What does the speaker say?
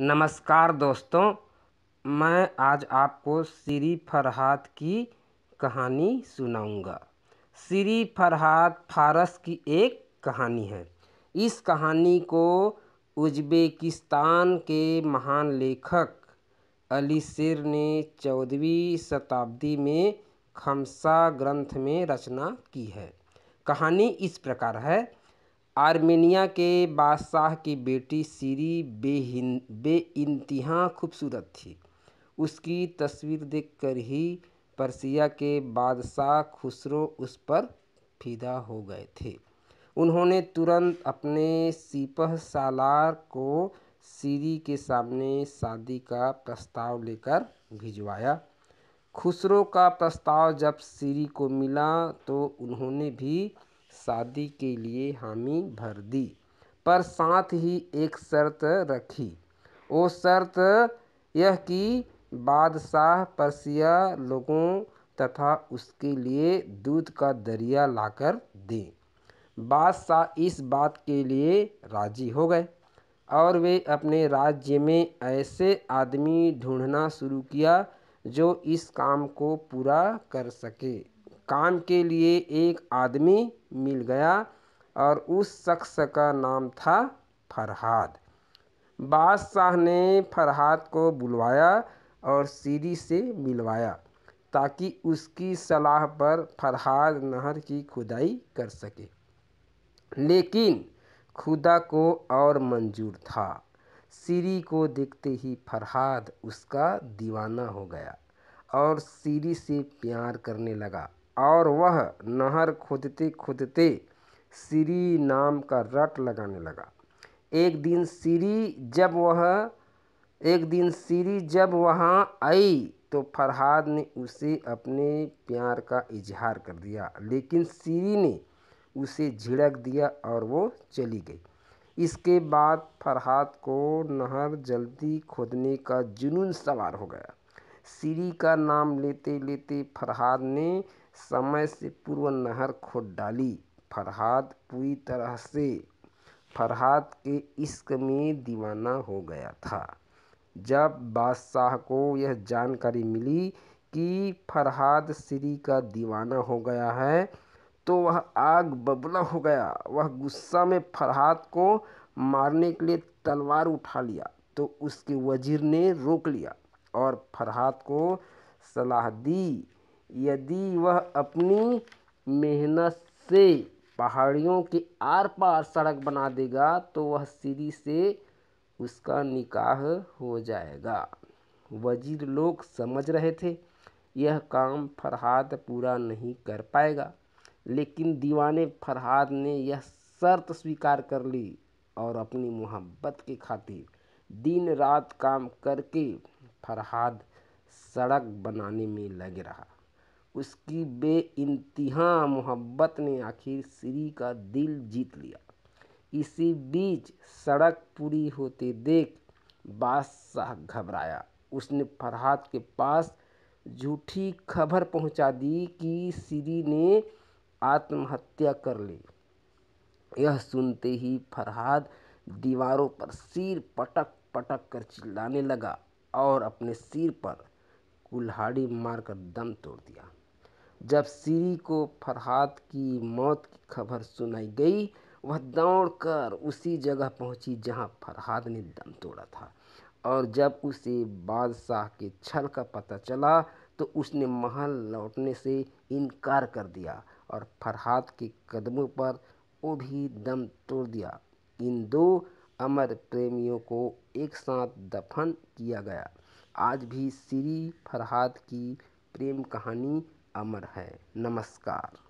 नमस्कार दोस्तों मैं आज आपको श्री फरहाद की कहानी सुनाऊंगा श्री फरहाद फारस की एक कहानी है इस कहानी को उज्बेकिस्तान के महान लेखक अली शेर ने चौदहवीं शताब्दी में खमसा ग्रंथ में रचना की है कहानी इस प्रकार है आर्मेनिया के बादशाह की बेटी सीरी बेहिन इंतहा खूबसूरत थी उसकी तस्वीर देखकर ही पर्सिया के बादशाह खुसरो उस पर फ़िदा हो गए थे उन्होंने तुरंत अपने सिपह सालार को सीरी के सामने शादी का प्रस्ताव लेकर भिजवाया खुसरो का प्रस्ताव जब सीरी को मिला तो उन्होंने भी शादी के लिए हामी भर दी पर साथ ही एक शर्त रखी वो शर्त यह कि बादशाह परसिया लोगों तथा उसके लिए दूध का दरिया लाकर दें बादशाह इस बात के लिए राज़ी हो गए और वे अपने राज्य में ऐसे आदमी ढूंढना शुरू किया जो इस काम को पूरा कर सके काम के लिए एक आदमी मिल गया और उस शख्स का नाम था फरहाद बादशाह ने फरहाद को बुलवाया और सीरी से मिलवाया ताकि उसकी सलाह पर फरहाद नहर की खुदाई कर सके लेकिन खुदा को और मंजूर था सीरी को देखते ही फरहाद उसका दीवाना हो गया और सीरी से प्यार करने लगा और वह नहर खोदते खोदते सीरी नाम का रट लगाने लगा एक दिन सीरी जब वह एक दिन सीरी जब वहाँ आई तो फरहाद ने उसे अपने प्यार का इजहार कर दिया लेकिन सीरी ने उसे झिड़क दिया और वो चली गई इसके बाद फरहाद को नहर जल्दी खोदने का जुनून सवार हो गया श्री का नाम लेते लेते फरहाद ने समय से पूर्व नहर खोद डाली फरहाद पूरी तरह से फरहाद के इश्क में दीवाना हो गया था जब बादशाह को यह जानकारी मिली कि फरहाद श्री का दीवाना हो गया है तो वह आग बबला हो गया वह गुस्सा में फरहाद को मारने के लिए तलवार उठा लिया तो उसके वजीर ने रोक लिया और फरहाद को सलाह दी यदि वह अपनी मेहनत से पहाड़ियों के आर पार सड़क बना देगा तो वह सीरी से उसका निकाह हो जाएगा वज़ीर लोग समझ रहे थे यह काम फरहाद पूरा नहीं कर पाएगा लेकिन दीवाने फरहाद ने यह शर्त स्वीकार कर ली और अपनी मोहब्बत की खातिर दिन रात काम करके फरहाद सड़क बनाने में लग रहा उसकी बे इंतहा मोहब्बत ने आखिर श्री का दिल जीत लिया इसी बीच सड़क पूरी होते देख बादशाह घबराया उसने फरहाद के पास झूठी खबर पहुंचा दी कि श्री ने आत्महत्या कर ली यह सुनते ही फरहाद दीवारों पर सिर पटक पटक कर चिल्लाने लगा और अपने सिर पर कुल्हाड़ी मारकर दम तोड़ दिया जब सीरी को फरहाद की मौत की खबर सुनाई गई वह दौड़कर उसी जगह पहुंची जहां फरहाद ने दम तोड़ा था और जब उसे बादशाह के छल का पता चला तो उसने महल लौटने से इनकार कर दिया और फरहाद के कदमों पर वो भी दम तोड़ दिया इन दो अमर प्रेमियों को एक साथ दफन किया गया आज भी श्री फरहाद की प्रेम कहानी अमर है नमस्कार